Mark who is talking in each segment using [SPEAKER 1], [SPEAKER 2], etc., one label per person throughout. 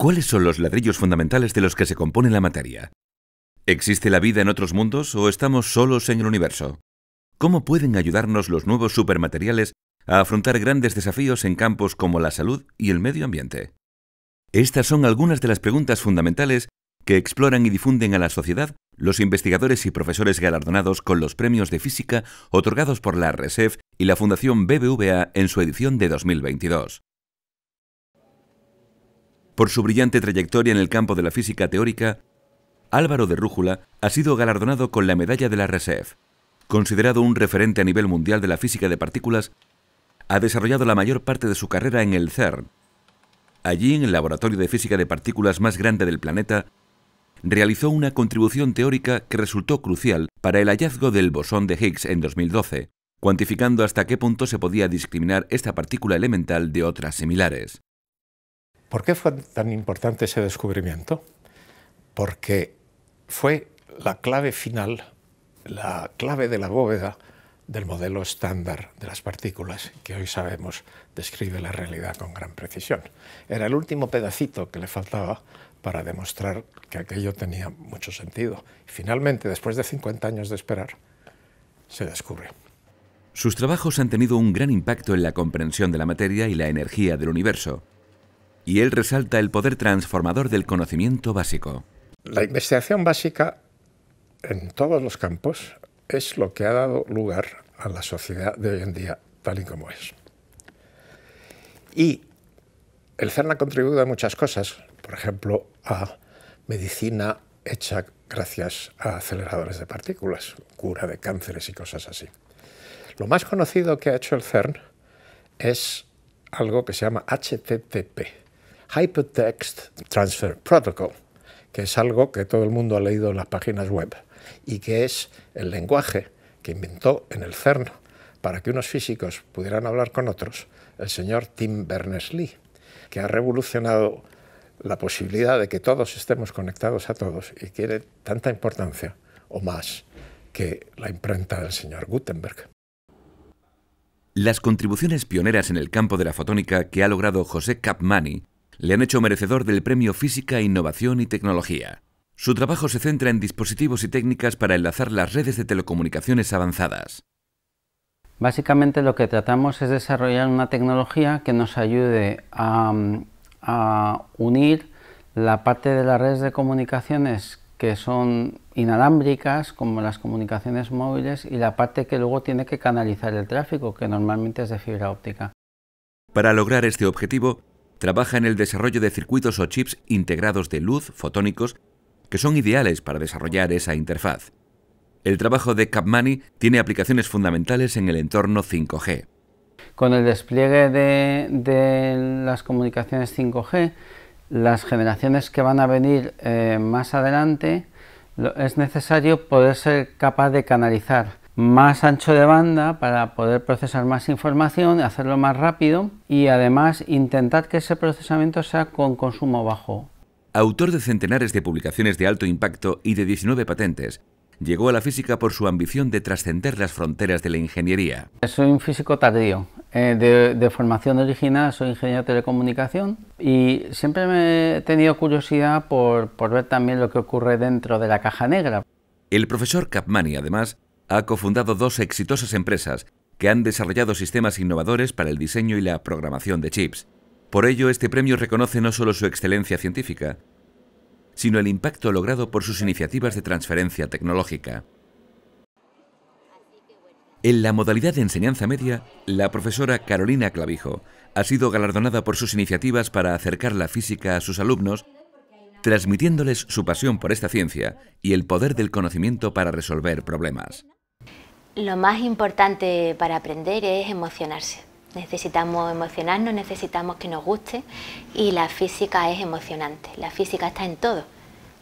[SPEAKER 1] ¿Cuáles
[SPEAKER 2] son los ladrillos fundamentales de los que se compone la materia? ¿Existe la vida en otros mundos o estamos solos en el universo? ¿Cómo pueden ayudarnos los nuevos supermateriales a afrontar grandes desafíos en campos como la salud y el medio ambiente? Estas son algunas de las preguntas fundamentales que exploran y difunden a la sociedad los investigadores y profesores galardonados con los premios de física otorgados por la RSEF y la Fundación BBVA en su edición de 2022. Por su brillante trayectoria en el campo de la física teórica, Álvaro de Rújula ha sido galardonado con la Medalla de la RSF. Considerado un referente a nivel mundial de la física de partículas, ha desarrollado la mayor parte de su carrera en el CERN. Allí, en el laboratorio de física de partículas más grande del planeta, realizó una contribución teórica que resultó crucial para el hallazgo del bosón de Higgs en 2012, cuantificando hasta qué punto se podía discriminar esta partícula elemental de otras similares. ¿Por qué fue tan importante ese descubrimiento? Porque fue la clave final,
[SPEAKER 3] la clave de la bóveda del modelo estándar de las partículas que hoy sabemos describe la realidad con gran precisión. Era el último pedacito que le faltaba para demostrar que aquello tenía mucho sentido. finalmente, después de 50 años de esperar, se descubre.
[SPEAKER 2] Sus trabajos han tenido un gran impacto en la comprensión de la materia y la energía del universo y él resalta el poder transformador del conocimiento básico.
[SPEAKER 3] La investigación básica en todos los campos es lo que ha dado lugar a la sociedad de hoy en día tal y como es. Y el CERN ha contribuido a muchas cosas, por ejemplo, a medicina hecha gracias a aceleradores de partículas, cura de cánceres y cosas así. Lo más conocido que ha hecho el CERN es algo que se llama HTTP, Hypertext Transfer Protocol, que es algo que todo el mundo ha leído en las páginas web y que es el lenguaje que inventó en el CERN para que unos físicos pudieran hablar con otros, el señor Tim Berners-Lee, que ha revolucionado la posibilidad de que todos estemos conectados a todos y tiene tanta importancia o más que la imprenta del señor Gutenberg.
[SPEAKER 2] Las contribuciones pioneras en el campo de la fotónica que ha logrado José Capmani le han hecho merecedor del Premio Física, Innovación y Tecnología. Su trabajo se centra en dispositivos y técnicas para enlazar las redes de telecomunicaciones avanzadas.
[SPEAKER 4] Básicamente lo que tratamos es desarrollar una tecnología que nos ayude a, unir la parte de las redes de comunicaciones que son inalámbricas, como las comunicaciones móviles, y la parte que luego tiene que canalizar el tráfico, que normalmente es de fibra óptica.
[SPEAKER 2] Para lograr este objetivo, trabaja en el desarrollo de circuitos o chips integrados de luz fotónicos que son ideales para desarrollar esa interfaz. El trabajo de Capmany tiene aplicaciones fundamentales en el entorno 5G.
[SPEAKER 4] Con el despliegue de, las comunicaciones 5G, las generaciones que van a venir eh, más adelante, es necesario poder ser capaz de canalizar más ancho de banda para poder procesar más información, hacerlo más rápido y además intentar que ese procesamiento sea con consumo bajo.
[SPEAKER 2] Autor de centenares de publicaciones de alto impacto y de 19 patentes, llegó a la física por su ambición de trascender las fronteras de la ingeniería. Soy un físico tardío.
[SPEAKER 4] Eh, de, formación original soy ingeniero de telecomunicación y siempre me he tenido curiosidad por, por ver también lo que ocurre dentro de la caja negra.
[SPEAKER 2] El profesor Capmani, además, ha cofundado dos exitosas empresas que han desarrollado sistemas innovadores para el diseño y la programación de chips. Por ello, este premio reconoce no solo su excelencia científica, sino el impacto logrado por sus iniciativas de transferencia tecnológica. En la modalidad de enseñanza media, la profesora Carolina Clavijo ha sido galardonada por sus iniciativas para acercar la física a sus alumnos, transmitiéndoles su pasión por esta ciencia y el poder del conocimiento para resolver problemas.
[SPEAKER 1] Lo más importante para aprender es emocionarse. Necesitamos emocionarnos, necesitamos que nos guste y la física es emocionante. La física está en todo.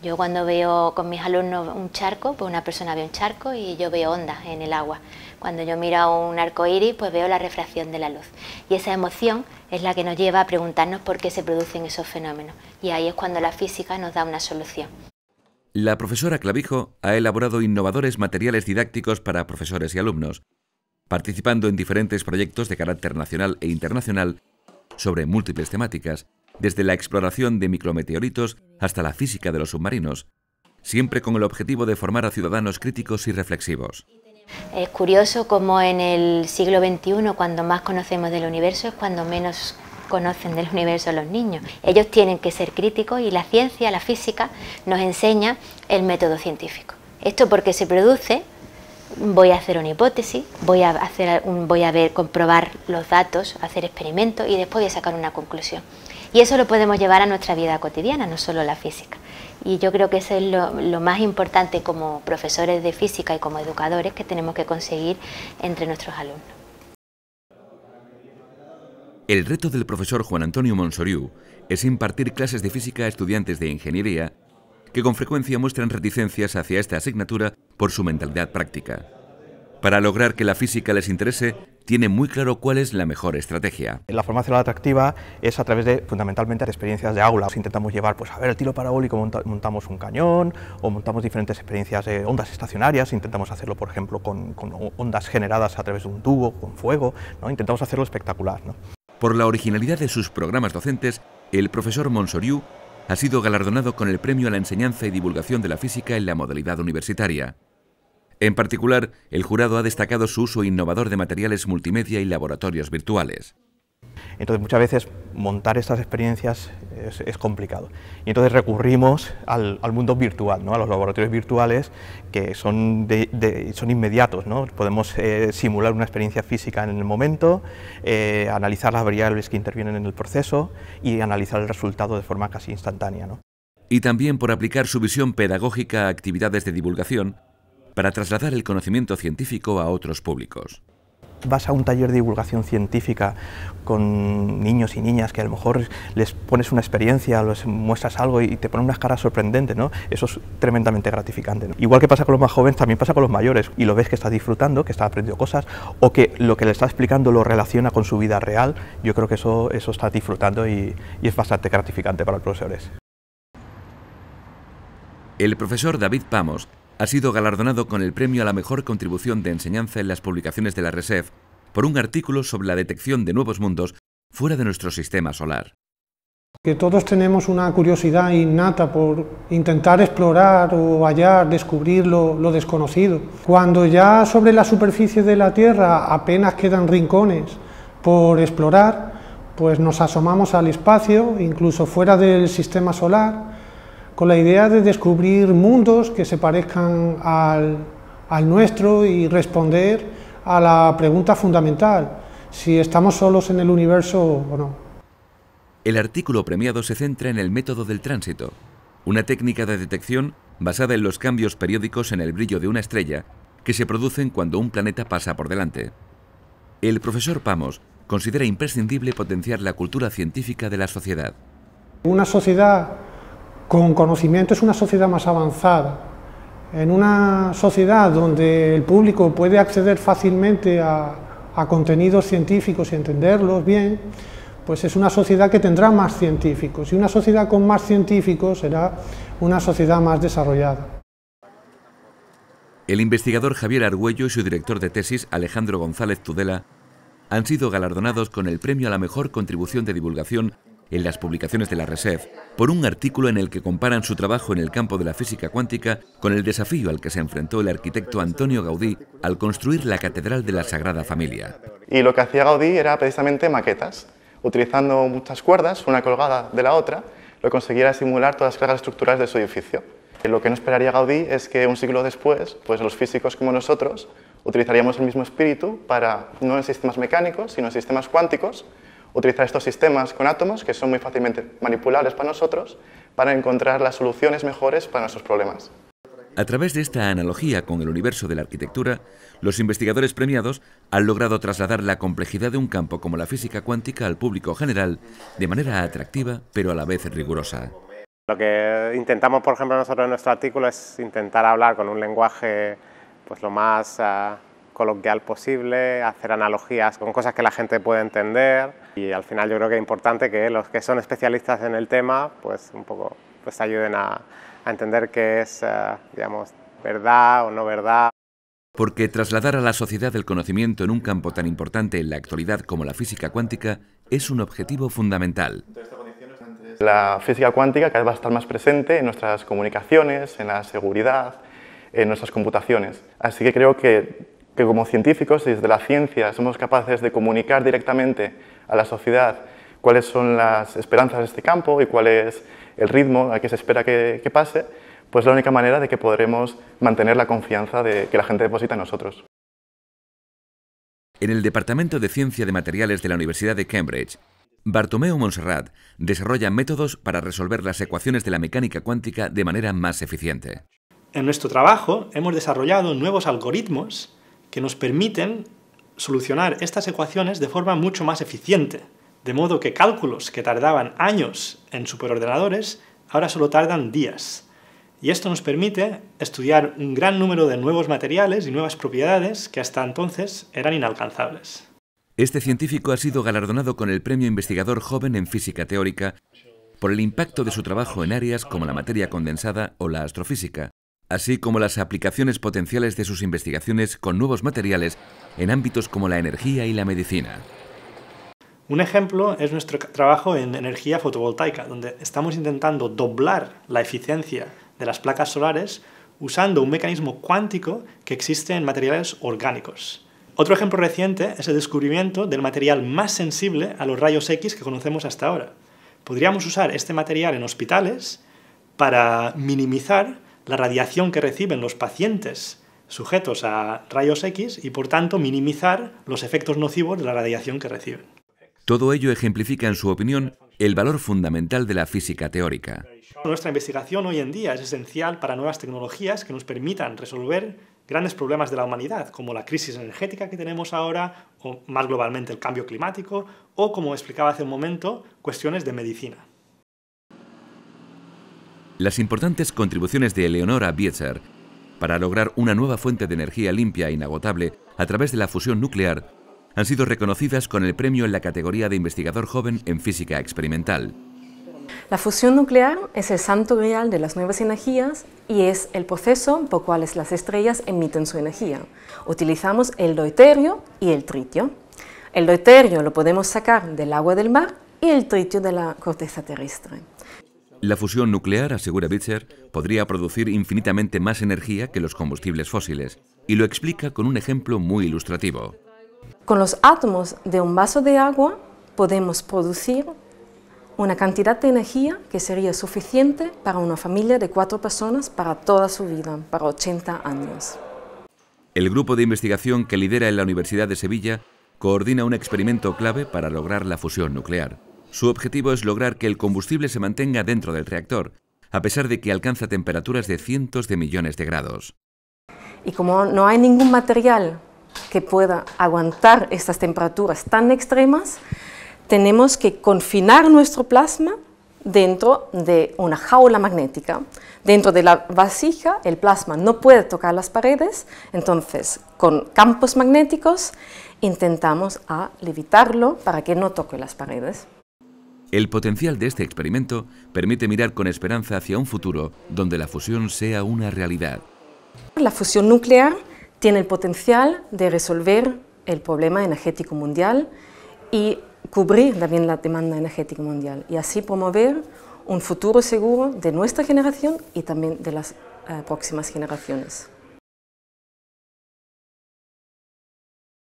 [SPEAKER 1] Yo cuando veo con mis alumnos un charco, pues una persona ve un charco y yo veo ondas en el agua. Cuando yo miro un arco iris, pues veo la refracción de la luz. Y esa emoción es la que nos lleva a preguntarnos por qué se producen esos fenómenos. Y ahí es cuando la física nos da una solución.
[SPEAKER 2] La profesora Clavijo ha elaborado innovadores materiales didácticos para profesores y alumnos, participando en diferentes proyectos de carácter nacional e internacional sobre múltiples temáticas, desde la exploración de micrometeoritos hasta la física de los submarinos, siempre con el objetivo de formar a ciudadanos críticos y reflexivos.
[SPEAKER 1] Es curioso cómo en el siglo XXI, cuando más conocemos del universo, es cuando menos conocen del universo los niños. Ellos tienen que ser críticos y la ciencia, la física, nos enseña el método científico. Esto porque se produce, voy a hacer una hipótesis, voy a, hacer un, voy a ver, comprobar los datos, hacer experimentos y después voy a sacar una conclusión. Y eso lo podemos llevar a nuestra vida cotidiana, no solo la física. Y yo creo que eso es lo, más importante como profesores de física y como educadores que tenemos que conseguir entre nuestros alumnos.
[SPEAKER 2] El reto del profesor Juan Antonio Monsoriu es impartir clases de física a estudiantes de ingeniería que con frecuencia muestran reticencias hacia esta asignatura por su mentalidad práctica. Para lograr que la física les interese, tiene muy claro cuál es la mejor estrategia.
[SPEAKER 5] La formación atractiva es a través de, fundamentalmente, experiencias de aula. Intentamos llevar, pues, a ver, el tiro parabólico, montamos un cañón, o montamos diferentes experiencias de ondas estacionarias, intentamos hacerlo, por ejemplo, con, ondas generadas a través de un tubo, con fuego, ¿no? intentamos hacerlo espectacular.
[SPEAKER 2] Por la originalidad de sus programas docentes, el profesor Monsoriu ha sido galardonado con el Premio a la Enseñanza y Divulgación de la Física en la modalidad universitaria. En particular, el jurado ha destacado su uso innovador de materiales multimedia y laboratorios virtuales.
[SPEAKER 5] Entonces muchas veces montar estas experiencias es, complicado. Y entonces recurrimos al, mundo virtual, ¿no? a los laboratorios virtuales que son, inmediatos. ¿no? Podemos eh, simular una experiencia física en el momento, eh, analizar las variables que intervienen en el proceso y analizar el resultado de forma casi instantánea.
[SPEAKER 2] Y también por aplicar su visión pedagógica a actividades de divulgación para trasladar el conocimiento científico a otros públicos
[SPEAKER 5] vas a un taller de divulgación científica con niños y niñas que a lo mejor les pones una experiencia, les muestras algo y te ponen unas caras sorprendentes, ¿no? Eso es tremendamente gratificante. Igual que pasa con los más jóvenes, también pasa con los mayores y lo ves que está disfrutando, que está aprendiendo cosas o que lo que le está explicando lo relaciona con su vida real. Yo creo que eso, eso está disfrutando y, y es bastante gratificante para los profesores.
[SPEAKER 2] El profesor David Pamos ha sido galardonado con el premio a la mejor contribución de enseñanza en las publicaciones de la RESEF por un artículo sobre la detección de nuevos mundos fuera de nuestro sistema solar.
[SPEAKER 6] Que todos tenemos una curiosidad innata por intentar explorar o hallar, descubrir lo, lo desconocido. Cuando ya sobre la superficie de la Tierra apenas quedan rincones por explorar, pues nos asomamos al espacio, incluso fuera del sistema solar, con la idea de descubrir mundos que se parezcan al, nuestro y responder a la pregunta fundamental, si estamos solos en el universo o no.
[SPEAKER 2] El artículo premiado se centra en el método del tránsito, una técnica de detección basada en los cambios periódicos en el brillo de una estrella que se producen cuando un planeta pasa por delante. El profesor Pamos considera imprescindible potenciar la cultura científica de la sociedad.
[SPEAKER 6] Una sociedad con conocimiento es una sociedad más avanzada. En una sociedad donde el público puede acceder fácilmente a, contenidos científicos y entenderlos bien, pues es una sociedad que tendrá más científicos y una sociedad con más científicos será una sociedad más desarrollada.
[SPEAKER 2] El investigador Javier Argüello y su director de tesis Alejandro González Tudela han sido galardonados con el premio a la mejor contribución de divulgación en las publicaciones de la RESEF por un artículo en el que comparan su trabajo en el campo de la física cuántica con el desafío al que se enfrentó el arquitecto Antonio Gaudí al construir la Catedral de la Sagrada Familia.
[SPEAKER 7] Y lo que hacía Gaudí era precisamente maquetas. Utilizando muchas cuerdas, una colgada de la otra, lo conseguía simular todas las cargas estructurales de su edificio. Lo que no esperaría Gaudí es que un siglo después, pues los físicos como nosotros utilizaríamos el mismo espíritu para, no en sistemas mecánicos, sino en sistemas cuánticos, utilizar estos sistemas con átomos que son muy fácilmente manipulables para nosotros para encontrar las soluciones mejores para nuestros problemas.
[SPEAKER 2] A través de esta analogía con el universo de la arquitectura, los investigadores premiados han logrado trasladar la complejidad de un campo como la física cuántica al público general de manera atractiva pero a la vez rigurosa.
[SPEAKER 3] Lo que intentamos, por ejemplo, nosotros en nuestro artículo es intentar hablar con un lenguaje pues, lo más ah, coloquial posible, hacer analogías con cosas que la gente puede entender y al final yo creo que es importante que los que son especialistas en el tema pues un poco pues ayuden a, entender qué es, eh, digamos, verdad o no verdad.
[SPEAKER 2] Porque trasladar a la sociedad el conocimiento en un campo tan importante en la actualidad como la física cuántica es un objetivo fundamental.
[SPEAKER 7] La física cuántica cada vez va a estar más presente en nuestras comunicaciones, en la seguridad, en nuestras computaciones. Así que creo que que como científicos, y desde la ciencia, somos capaces de comunicar directamente a la sociedad cuáles son las esperanzas de este campo y cuál es el ritmo al que se espera que, pase, pues la única manera de que podremos mantener la confianza de que la gente deposita en nosotros.
[SPEAKER 2] En el Departamento de Ciencia de Materiales de la Universidad de Cambridge, Bartomeu Monserrat desarrolla métodos para resolver las ecuaciones de la mecánica cuántica de manera más eficiente.
[SPEAKER 8] En nuestro trabajo hemos desarrollado nuevos algoritmos que nos permiten solucionar estas ecuaciones de forma mucho más eficiente, de modo que cálculos que tardaban años en superordenadores ahora solo tardan días. Y esto nos permite estudiar un gran número de nuevos materiales y nuevas propiedades que hasta entonces eran inalcanzables.
[SPEAKER 2] Este científico ha sido galardonado con el Premio Investigador Joven en Física Teórica por el impacto de su trabajo en áreas como la materia condensada o la astrofísica, así como las aplicaciones potenciales de sus investigaciones con nuevos materiales en ámbitos como la energía y la medicina.
[SPEAKER 8] Un ejemplo es nuestro trabajo en energía fotovoltaica, donde estamos intentando doblar la eficiencia de las placas solares usando un mecanismo cuántico que existe en materiales orgánicos. Otro ejemplo reciente es el descubrimiento del material más sensible a los rayos X que conocemos hasta ahora. Podríamos usar este material en hospitales para minimizar la radiación que reciben los pacientes sujetos a rayos X y, por tanto, minimizar los efectos nocivos de la radiación que reciben.
[SPEAKER 2] Todo ello ejemplifica, en su opinión, el valor fundamental de la física teórica.
[SPEAKER 8] Nuestra investigación hoy en día es esencial para nuevas tecnologías que nos permitan resolver grandes problemas de la humanidad, como la crisis energética que tenemos ahora, o más globalmente el cambio climático, o, como explicaba hace un momento, cuestiones de medicina.
[SPEAKER 2] Las importantes contribuciones de Eleonora Bietzer para lograr una nueva fuente de energía limpia e inagotable a través de la fusión nuclear han sido reconocidas con el premio en la categoría de investigador joven en física experimental.
[SPEAKER 9] La fusión nuclear es el santo grial de las nuevas energías y es el proceso por cual las estrellas emiten su energía. Utilizamos el deuterio y el tritio. El deuterio lo podemos sacar del agua del mar y el tritio de la corteza terrestre.
[SPEAKER 2] La fusión nuclear, asegura Bitzer, podría producir infinitamente más energía que los combustibles fósiles, y lo explica con un ejemplo muy ilustrativo.
[SPEAKER 9] Con los átomos de un vaso de agua podemos producir una cantidad de energía que sería suficiente para una familia de cuatro personas para toda su vida, para 80 años.
[SPEAKER 2] El grupo de investigación que lidera en la Universidad de Sevilla coordina un experimento clave para lograr la fusión nuclear. Su objetivo es lograr que el combustible se mantenga dentro del reactor, a pesar de que alcanza temperaturas de cientos de millones de grados.
[SPEAKER 9] Y como no hay ningún material que pueda aguantar estas temperaturas tan extremas, tenemos que confinar nuestro plasma dentro de una jaula magnética. Dentro de la vasija el plasma no puede tocar las paredes, entonces con campos magnéticos intentamos a levitarlo para que no toque las paredes.
[SPEAKER 2] El potencial de este experimento permite mirar con esperanza hacia un futuro donde la fusión sea una realidad.
[SPEAKER 9] La fusión nuclear tiene el potencial de resolver el problema energético mundial y cubrir también la demanda energética mundial y así promover un futuro seguro de nuestra
[SPEAKER 1] generación y también de las eh, próximas generaciones.